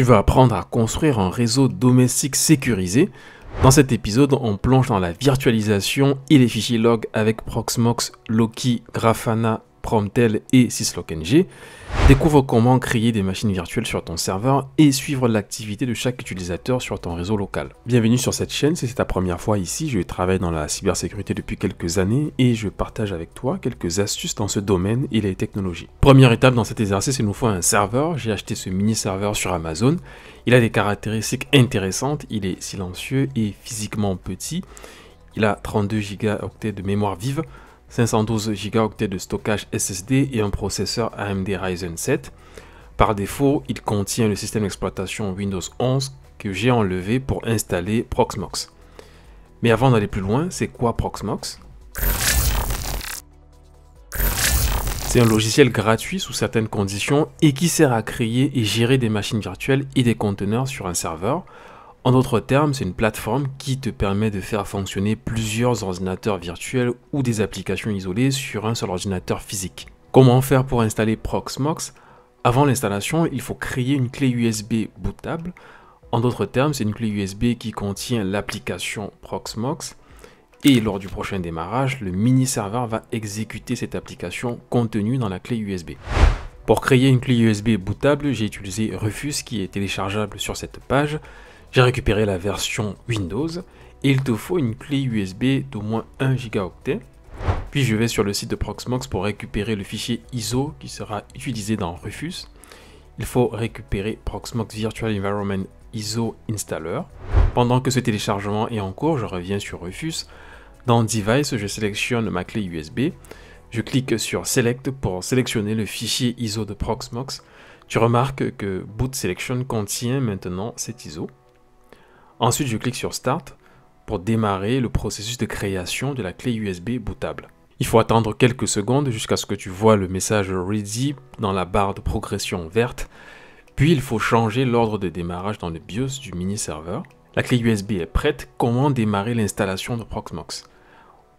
tu veux apprendre à construire un réseau domestique sécurisé, dans cet épisode, on plonge dans la virtualisation et les fichiers log avec Proxmox, Loki, Grafana Promtel et NG, découvre comment créer des machines virtuelles sur ton serveur et suivre l'activité de chaque utilisateur sur ton réseau local. Bienvenue sur cette chaîne, si c'est ta première fois ici, je travaille dans la cybersécurité depuis quelques années et je partage avec toi quelques astuces dans ce domaine et les technologies. Première étape dans cet exercice, il nous faut un serveur. J'ai acheté ce mini serveur sur Amazon. Il a des caractéristiques intéressantes, il est silencieux et physiquement petit. Il a 32 Go de mémoire vive, 512 Go de stockage SSD et un processeur AMD Ryzen 7. Par défaut, il contient le système d'exploitation Windows 11 que j'ai enlevé pour installer Proxmox. Mais avant d'aller plus loin, c'est quoi Proxmox C'est un logiciel gratuit sous certaines conditions et qui sert à créer et gérer des machines virtuelles et des conteneurs sur un serveur en d'autres termes, c'est une plateforme qui te permet de faire fonctionner plusieurs ordinateurs virtuels ou des applications isolées sur un seul ordinateur physique. Comment faire pour installer Proxmox Avant l'installation, il faut créer une clé USB bootable. En d'autres termes, c'est une clé USB qui contient l'application Proxmox. Et lors du prochain démarrage, le mini-serveur va exécuter cette application contenue dans la clé USB. Pour créer une clé USB bootable, j'ai utilisé Rufus qui est téléchargeable sur cette page. J'ai récupéré la version Windows et il te faut une clé USB d'au moins 1 gigaoctet. Puis je vais sur le site de Proxmox pour récupérer le fichier ISO qui sera utilisé dans Rufus. Il faut récupérer Proxmox Virtual Environment ISO Installer. Pendant que ce téléchargement est en cours, je reviens sur Rufus. Dans Device, je sélectionne ma clé USB. Je clique sur Select pour sélectionner le fichier ISO de Proxmox. Tu remarques que Boot Selection contient maintenant cet ISO. Ensuite, je clique sur Start pour démarrer le processus de création de la clé USB bootable. Il faut attendre quelques secondes jusqu'à ce que tu vois le message Ready dans la barre de progression verte. Puis il faut changer l'ordre de démarrage dans le BIOS du mini-serveur. La clé USB est prête, comment démarrer l'installation de Proxmox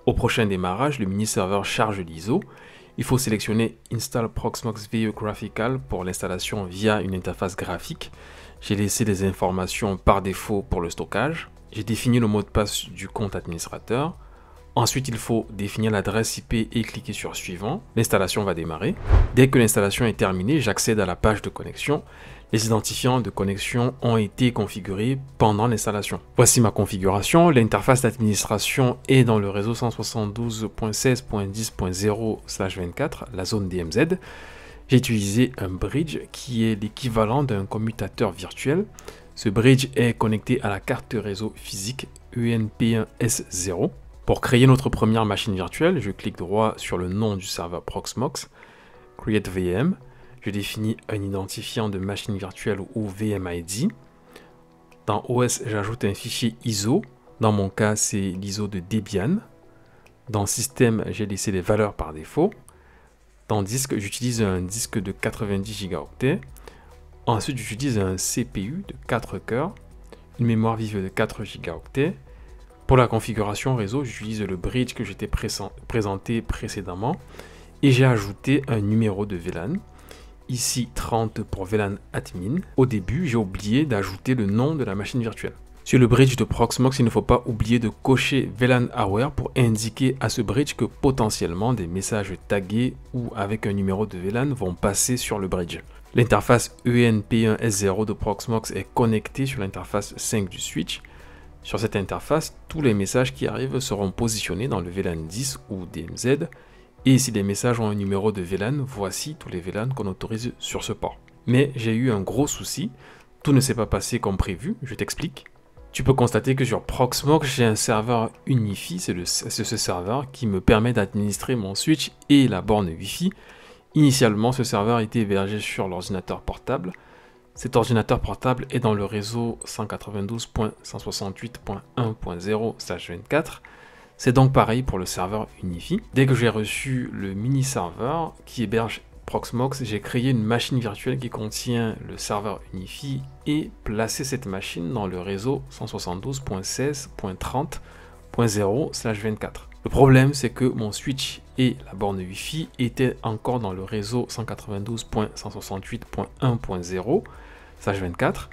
Au prochain démarrage, le mini-serveur charge l'ISO il faut sélectionner Install Proxmox VE Graphical pour l'installation via une interface graphique. J'ai laissé les informations par défaut pour le stockage. J'ai défini le mot de passe du compte administrateur. Ensuite, il faut définir l'adresse IP et cliquer sur Suivant. L'installation va démarrer. Dès que l'installation est terminée, j'accède à la page de connexion les identifiants de connexion ont été configurés pendant l'installation. Voici ma configuration. L'interface d'administration est dans le réseau 172.16.10.0/24, la zone DMZ. J'ai utilisé un bridge qui est l'équivalent d'un commutateur virtuel. Ce bridge est connecté à la carte réseau physique e UNP1S0. Pour créer notre première machine virtuelle, je clique droit sur le nom du serveur Proxmox, Create VM je définis un identifiant de machine virtuelle ou VMID. Dans OS, j'ajoute un fichier ISO. Dans mon cas, c'est l'ISO de Debian. Dans système, j'ai laissé les valeurs par défaut. Dans disque, j'utilise un disque de 90 Go. Ensuite, j'utilise un CPU de 4 cœurs, une mémoire vive de 4 Go. Pour la configuration réseau, j'utilise le bridge que j'étais présenté précédemment et j'ai ajouté un numéro de VLAN ici 30 pour VLAN admin. Au début, j'ai oublié d'ajouter le nom de la machine virtuelle. Sur le bridge de Proxmox, il ne faut pas oublier de cocher VLAN Aware pour indiquer à ce bridge que potentiellement des messages tagués ou avec un numéro de VLAN vont passer sur le bridge. L'interface ENP1S0 de Proxmox est connectée sur l'interface 5 du switch. Sur cette interface, tous les messages qui arrivent seront positionnés dans le VLAN 10 ou DMZ et si les messages ont un numéro de VLAN, voici tous les VLAN qu'on autorise sur ce port. Mais j'ai eu un gros souci, tout ne s'est pas passé comme prévu, je t'explique. Tu peux constater que sur Proxmox, j'ai un serveur Unifi, c'est ce serveur qui me permet d'administrer mon switch et la borne Wi-Fi. Initialement, ce serveur était hébergé sur l'ordinateur portable. Cet ordinateur portable est dans le réseau 192.168.1.0/24 c'est donc pareil pour le serveur Unifi. Dès que j'ai reçu le mini serveur qui héberge Proxmox, j'ai créé une machine virtuelle qui contient le serveur Unifi et placé cette machine dans le réseau 172.16.30.0/24. Le problème, c'est que mon switch et la borne Wi-Fi étaient encore dans le réseau 192.168.1.0/24.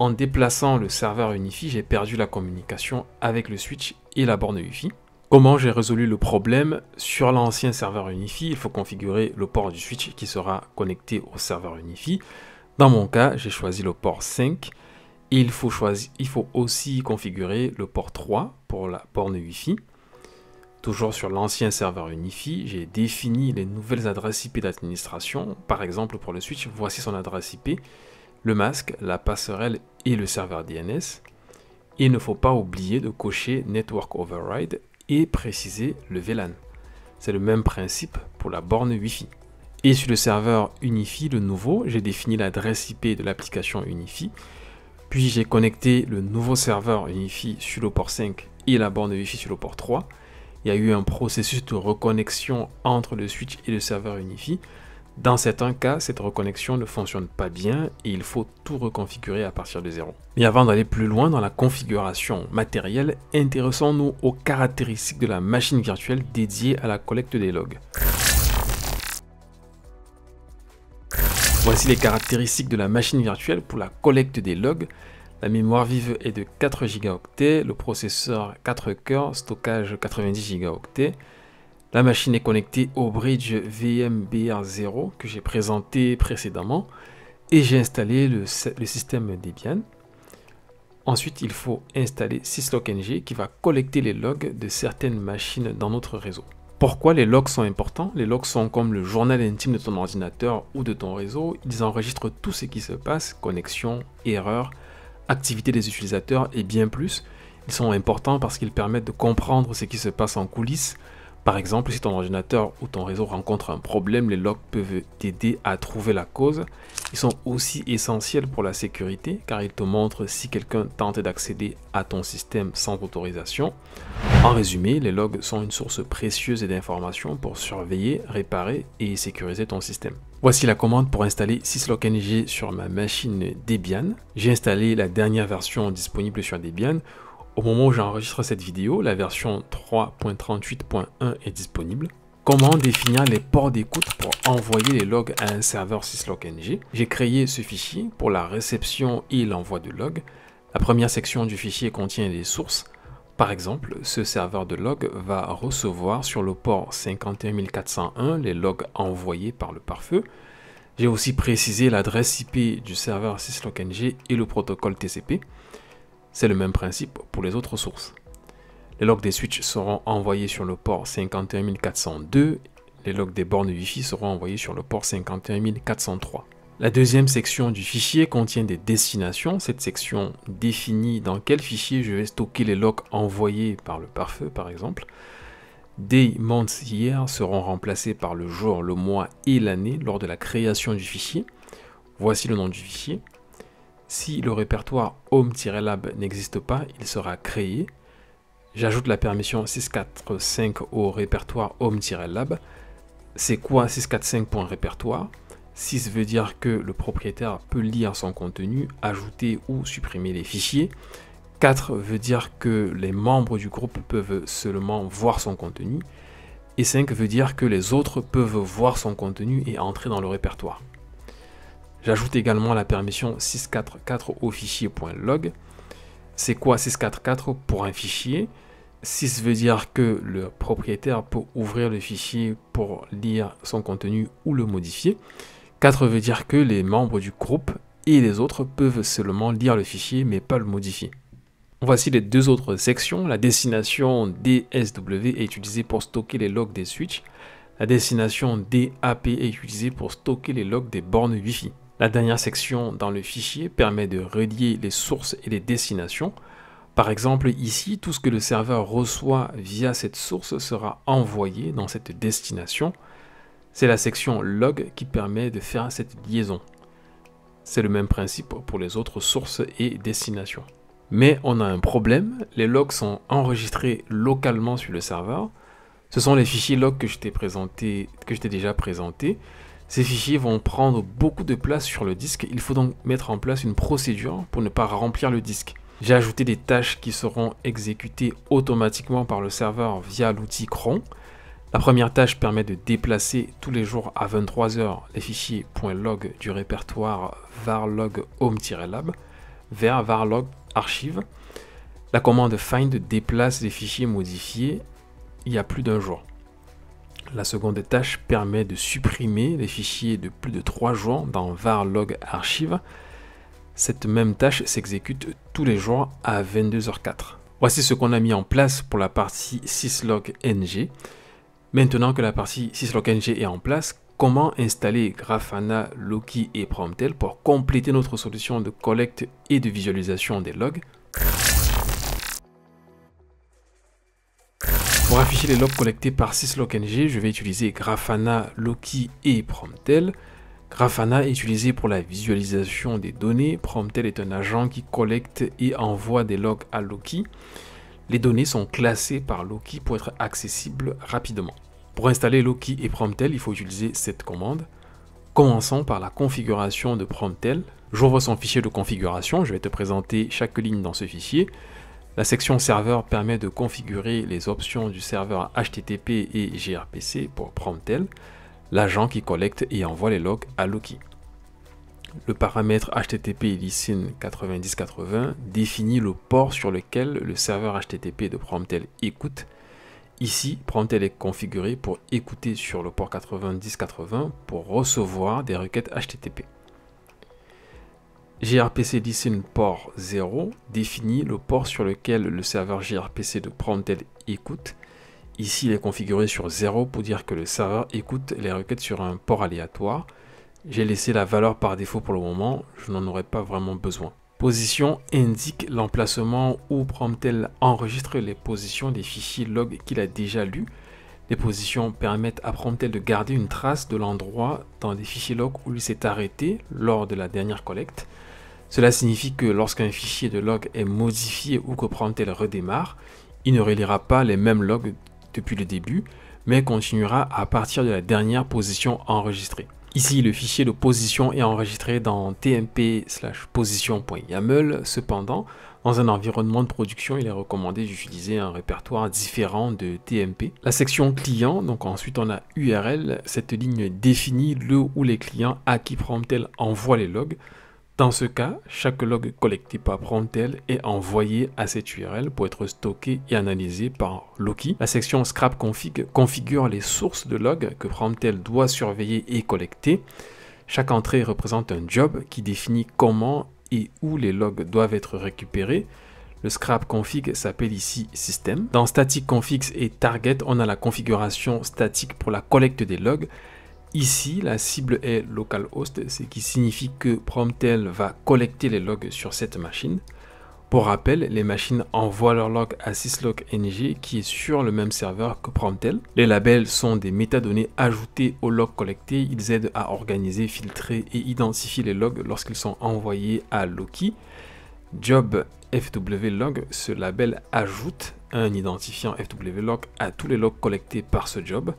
En déplaçant le serveur Unifi, j'ai perdu la communication avec le switch et la borne Wi-Fi. Comment j'ai résolu le problème Sur l'ancien serveur Unifi, il faut configurer le port du switch qui sera connecté au serveur Unifi. Dans mon cas, j'ai choisi le port 5. Il faut, choisir, il faut aussi configurer le port 3 pour la borne Wi-Fi. Toujours sur l'ancien serveur Unifi, j'ai défini les nouvelles adresses IP d'administration. Par exemple, pour le switch, voici son adresse IP, le masque, la passerelle et le serveur DNS. Il ne faut pas oublier de cocher Network Override et préciser le VLAN. C'est le même principe pour la borne Wi-Fi. Et sur le serveur Unifi, le nouveau, j'ai défini l'adresse IP de l'application Unifi, puis j'ai connecté le nouveau serveur Unifi sur le port 5 et la borne Wi-Fi sur le port 3. Il y a eu un processus de reconnexion entre le switch et le serveur Unifi dans certains cas, cette reconnexion ne fonctionne pas bien et il faut tout reconfigurer à partir de zéro. Mais avant d'aller plus loin dans la configuration matérielle, intéressons-nous aux caractéristiques de la machine virtuelle dédiée à la collecte des logs. Voici les caractéristiques de la machine virtuelle pour la collecte des logs. La mémoire vive est de 4 Go, le processeur 4 coeurs, stockage 90 Go, la machine est connectée au bridge VMBR0 que j'ai présenté précédemment et j'ai installé le, système Debian. Ensuite, il faut installer syslog-ng qui va collecter les logs de certaines machines dans notre réseau. Pourquoi les logs sont importants Les logs sont comme le journal intime de ton ordinateur ou de ton réseau. Ils enregistrent tout ce qui se passe, connexion, erreurs, activité des utilisateurs et bien plus. Ils sont importants parce qu'ils permettent de comprendre ce qui se passe en coulisses, par exemple, si ton ordinateur ou ton réseau rencontre un problème, les logs peuvent t'aider à trouver la cause. Ils sont aussi essentiels pour la sécurité car ils te montrent si quelqu'un tente d'accéder à ton système sans autorisation. En résumé, les logs sont une source précieuse d'informations pour surveiller, réparer et sécuriser ton système. Voici la commande pour installer SysLogNG sur ma machine Debian. J'ai installé la dernière version disponible sur Debian au moment où j'enregistre cette vidéo, la version 3.38.1 est disponible. Comment définir les ports d'écoute pour envoyer les logs à un serveur SysLogNG J'ai créé ce fichier pour la réception et l'envoi de logs. La première section du fichier contient les sources. Par exemple, ce serveur de log va recevoir sur le port 51401 les logs envoyés par le pare-feu. J'ai aussi précisé l'adresse IP du serveur SysLogNG et le protocole TCP. C'est le même principe pour les autres sources. Les logs des switches seront envoyés sur le port 51402. Les logs des bornes Wi-Fi seront envoyés sur le port 51403. La deuxième section du fichier contient des destinations. Cette section définit dans quel fichier je vais stocker les logs envoyés par le pare-feu, par exemple. Day, Month, hier seront remplacés par le jour, le mois et l'année lors de la création du fichier. Voici le nom du fichier. Si le répertoire home-lab n'existe pas, il sera créé. J'ajoute la permission 645 au répertoire home-lab. C'est quoi 645.répertoire 6 veut dire que le propriétaire peut lire son contenu, ajouter ou supprimer les fichiers. 4 veut dire que les membres du groupe peuvent seulement voir son contenu. Et 5 veut dire que les autres peuvent voir son contenu et entrer dans le répertoire. J'ajoute également la permission 644 au fichier.log. C'est quoi 644 pour un fichier 6 veut dire que le propriétaire peut ouvrir le fichier pour lire son contenu ou le modifier. 4 veut dire que les membres du groupe et les autres peuvent seulement lire le fichier mais pas le modifier. Voici les deux autres sections. La destination DSW est utilisée pour stocker les logs des switches. La destination DAP est utilisée pour stocker les logs des bornes Wi-Fi. La dernière section dans le fichier permet de relier les sources et les destinations. Par exemple ici, tout ce que le serveur reçoit via cette source sera envoyé dans cette destination. C'est la section log qui permet de faire cette liaison. C'est le même principe pour les autres sources et destinations. Mais on a un problème, les logs sont enregistrés localement sur le serveur. Ce sont les fichiers log que je t'ai déjà présentés ces fichiers vont prendre beaucoup de place sur le disque, il faut donc mettre en place une procédure pour ne pas remplir le disque. J'ai ajouté des tâches qui seront exécutées automatiquement par le serveur via l'outil cron. La première tâche permet de déplacer tous les jours à 23h les fichiers .log du répertoire varlog home-lab vers varlog archive. La commande find déplace les fichiers modifiés il y a plus d'un jour. La seconde tâche permet de supprimer les fichiers de plus de 3 jours dans var log archive. Cette même tâche s'exécute tous les jours à 22h04. Voici ce qu'on a mis en place pour la partie syslog-ng. Maintenant que la partie syslog-ng est en place, comment installer Grafana, Loki et Promptel pour compléter notre solution de collecte et de visualisation des logs Pour afficher les logs collectés par SysLogNG, je vais utiliser Grafana, Loki et Promptel. Grafana est utilisé pour la visualisation des données. Promptel est un agent qui collecte et envoie des logs à Loki. Les données sont classées par Loki pour être accessibles rapidement. Pour installer Loki et Promtel, il faut utiliser cette commande. Commençons par la configuration de Promptel. J'ouvre son fichier de configuration, je vais te présenter chaque ligne dans ce fichier. La section serveur permet de configurer les options du serveur HTTP et gRPC pour Promptel, l'agent qui collecte et envoie les logs à Loki. Le paramètre HTTP listen 9080 définit le port sur lequel le serveur HTTP de Promptel écoute. Ici, Promtel est configuré pour écouter sur le port 9080 pour recevoir des requêtes HTTP gRPC-listen port 0 définit le port sur lequel le serveur gRPC de Promptel écoute. Ici, il est configuré sur 0 pour dire que le serveur écoute les requêtes sur un port aléatoire. J'ai laissé la valeur par défaut pour le moment, je n'en aurais pas vraiment besoin. Position indique l'emplacement où Promptel enregistre les positions des fichiers log qu'il a déjà lus. Les positions permettent à Promptel de garder une trace de l'endroit dans des fichiers log où il s'est arrêté lors de la dernière collecte. Cela signifie que lorsqu'un fichier de log est modifié ou que Promptel redémarre, il ne reliera pas les mêmes logs depuis le début, mais continuera à partir de la dernière position enregistrée. Ici, le fichier de position est enregistré dans tmp/position.yaml. Cependant, dans un environnement de production, il est recommandé d'utiliser un répertoire différent de TMP. La section client, donc ensuite on a URL, cette ligne définit le ou les clients à qui Promptel envoie les logs. Dans ce cas, chaque log collecté par Promptel est envoyé à cette URL pour être stocké et analysé par Loki. La section Scrap Config configure les sources de logs que Promptel doit surveiller et collecter. Chaque entrée représente un job qui définit comment et où les logs doivent être récupérés. Le scrap config s'appelle ici système. Dans static config et target, on a la configuration statique pour la collecte des logs Ici, la cible est localhost, ce qui signifie que Promtel va collecter les logs sur cette machine. Pour rappel, les machines envoient leurs logs à syslog-ng, qui est sur le même serveur que Promtel. Les labels sont des métadonnées ajoutées aux logs collectés. Ils aident à organiser, filtrer et identifier les logs lorsqu'ils sont envoyés à Loki. Job fwlog, ce label ajoute un identifiant fwlog à tous les logs collectés par ce job.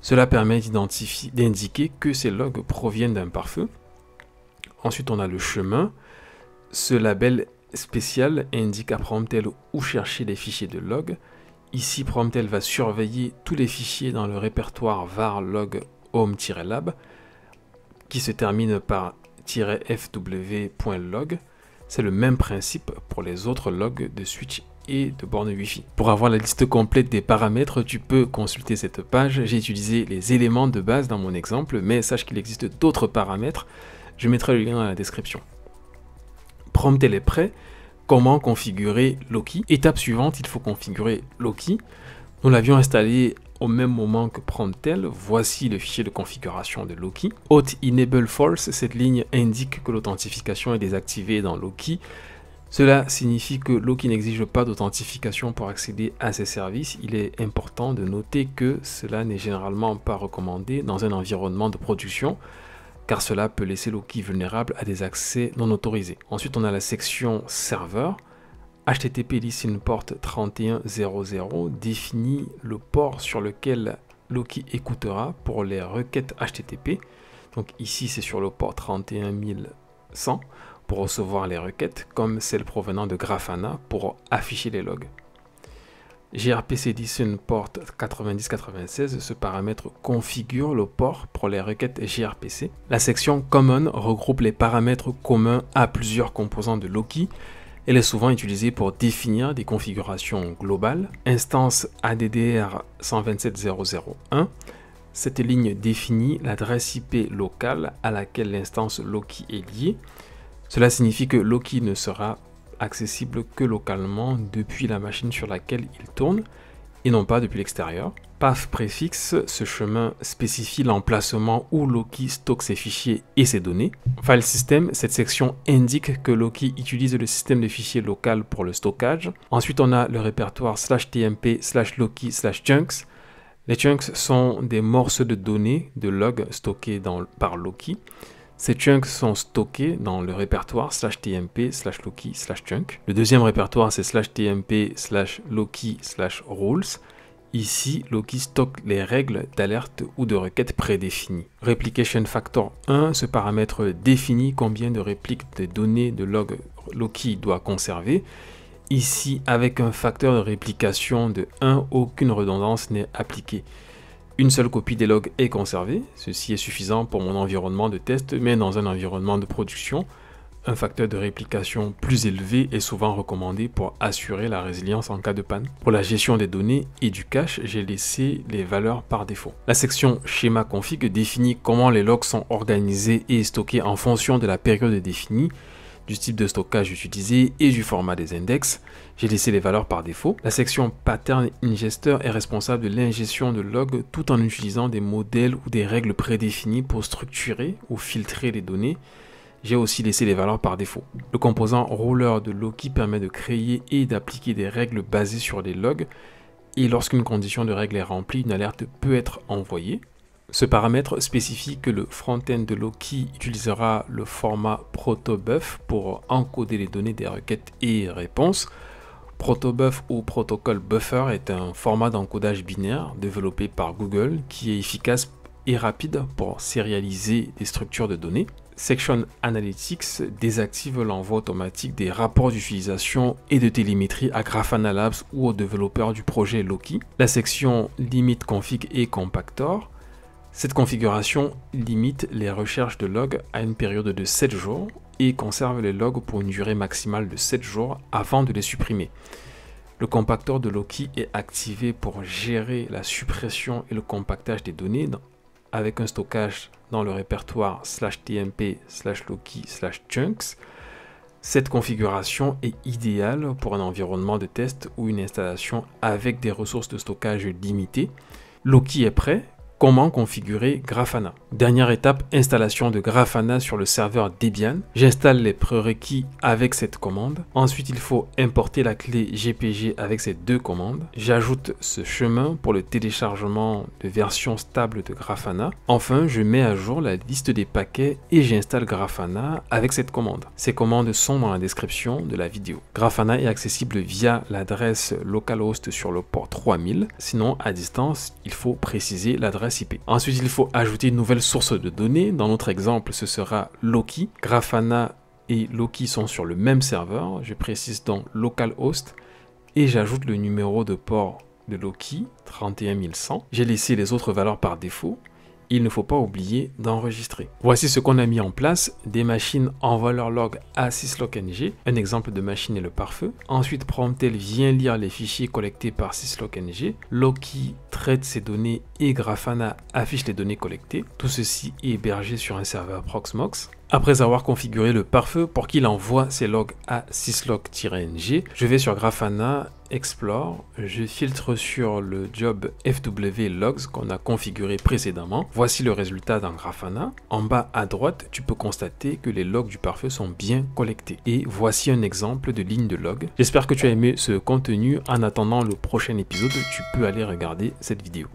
Cela permet d'indiquer que ces logs proviennent d'un pare-feu. Ensuite, on a le chemin. Ce label spécial indique à Promptel où chercher les fichiers de log. Ici, Promptel va surveiller tous les fichiers dans le répertoire var log home-lab qui se termine par -fw.log. C'est le même principe pour les autres logs de switch de borne wi Pour avoir la liste complète des paramètres, tu peux consulter cette page. J'ai utilisé les éléments de base dans mon exemple, mais sache qu'il existe d'autres paramètres. Je mettrai le lien dans la description. Promptel est prêt. Comment configurer Loki Étape suivante, il faut configurer Loki. Nous l'avions installé au même moment que Promptel, voici le fichier de configuration de Loki. Auth Enable False, cette ligne indique que l'authentification est désactivée dans Loki. Cela signifie que Loki n'exige pas d'authentification pour accéder à ces services. Il est important de noter que cela n'est généralement pas recommandé dans un environnement de production car cela peut laisser Loki vulnérable à des accès non autorisés. Ensuite, on a la section serveur. HTTP listen port 3100 définit le port sur lequel Loki écoutera pour les requêtes HTTP. Donc ici, c'est sur le port 31100 pour recevoir les requêtes, comme celles provenant de Grafana pour afficher les logs. grpc Edition Port 9096, ce paramètre configure le port pour les requêtes gRPC. La section Common regroupe les paramètres communs à plusieurs composants de Loki. Elle est souvent utilisée pour définir des configurations globales. Instance ADDR 127001 cette ligne définit l'adresse IP locale à laquelle l'instance Loki est liée. Cela signifie que Loki ne sera accessible que localement depuis la machine sur laquelle il tourne et non pas depuis l'extérieur. Path préfixe, ce chemin spécifie l'emplacement où Loki stocke ses fichiers et ses données. File system, cette section indique que Loki utilise le système de fichiers local pour le stockage. Ensuite, on a le répertoire slash tmp slash loki slash chunks. Les chunks sont des morceaux de données, de logs stockés par Loki. Ces chunks sont stockés dans le répertoire slash tmp slash loki slash chunk. Le deuxième répertoire c'est slash tmp slash loki slash rules. Ici, Loki stocke les règles d'alerte ou de requête prédéfinies. Replication factor 1, ce paramètre définit combien de répliques de données de log Loki doit conserver. Ici, avec un facteur de réplication de 1, aucune redondance n'est appliquée. Une seule copie des logs est conservée, ceci est suffisant pour mon environnement de test, mais dans un environnement de production, un facteur de réplication plus élevé est souvent recommandé pour assurer la résilience en cas de panne. Pour la gestion des données et du cache, j'ai laissé les valeurs par défaut. La section schéma config définit comment les logs sont organisés et stockés en fonction de la période définie du type de stockage utilisé et du format des index. J'ai laissé les valeurs par défaut. La section Pattern Ingester est responsable de l'ingestion de logs tout en utilisant des modèles ou des règles prédéfinies pour structurer ou filtrer les données. J'ai aussi laissé les valeurs par défaut. Le composant Roller de Loki permet de créer et d'appliquer des règles basées sur des logs et lorsqu'une condition de règle est remplie, une alerte peut être envoyée. Ce paramètre spécifie que le front-end de Loki utilisera le format protobuf pour encoder les données des requêtes et réponses. Protobuf ou Protocol Buffer est un format d'encodage binaire développé par Google qui est efficace et rapide pour sérialiser des structures de données. Section Analytics désactive l'envoi automatique des rapports d'utilisation et de télémétrie à Grafana Labs ou aux développeurs du projet Loki. La section Limit Config et Compactor cette configuration limite les recherches de logs à une période de 7 jours et conserve les logs pour une durée maximale de 7 jours avant de les supprimer. Le compacteur de Loki est activé pour gérer la suppression et le compactage des données avec un stockage dans le répertoire slash tmp slash loki slash chunks. Cette configuration est idéale pour un environnement de test ou une installation avec des ressources de stockage limitées. Loki est prêt comment configurer Grafana. Dernière étape, installation de Grafana sur le serveur Debian. J'installe les prérequis avec cette commande. Ensuite, il faut importer la clé GPG avec ces deux commandes. J'ajoute ce chemin pour le téléchargement de version stable de Grafana. Enfin, je mets à jour la liste des paquets et j'installe Grafana avec cette commande. Ces commandes sont dans la description de la vidéo. Grafana est accessible via l'adresse localhost sur le port 3000. Sinon, à distance, il faut préciser l'adresse Ensuite, il faut ajouter une nouvelle source de données. Dans notre exemple, ce sera Loki. Grafana et Loki sont sur le même serveur. Je précise donc localhost et j'ajoute le numéro de port de Loki, 31100. J'ai laissé les autres valeurs par défaut il ne faut pas oublier d'enregistrer. Voici ce qu'on a mis en place, des machines envoient leur log à NG. un exemple de machine est le pare-feu. Ensuite, Promptel vient lire les fichiers collectés par syslog.ng, Loki traite ces données et Grafana affiche les données collectées. Tout ceci est hébergé sur un serveur Proxmox. Après avoir configuré le pare-feu pour qu'il envoie ses logs à syslog-ng, je vais sur Grafana, Explore, je filtre sur le job FW Logs qu'on a configuré précédemment. Voici le résultat dans Grafana. En bas à droite, tu peux constater que les logs du pare-feu sont bien collectés. Et voici un exemple de ligne de log. J'espère que tu as aimé ce contenu. En attendant le prochain épisode, tu peux aller regarder cette vidéo.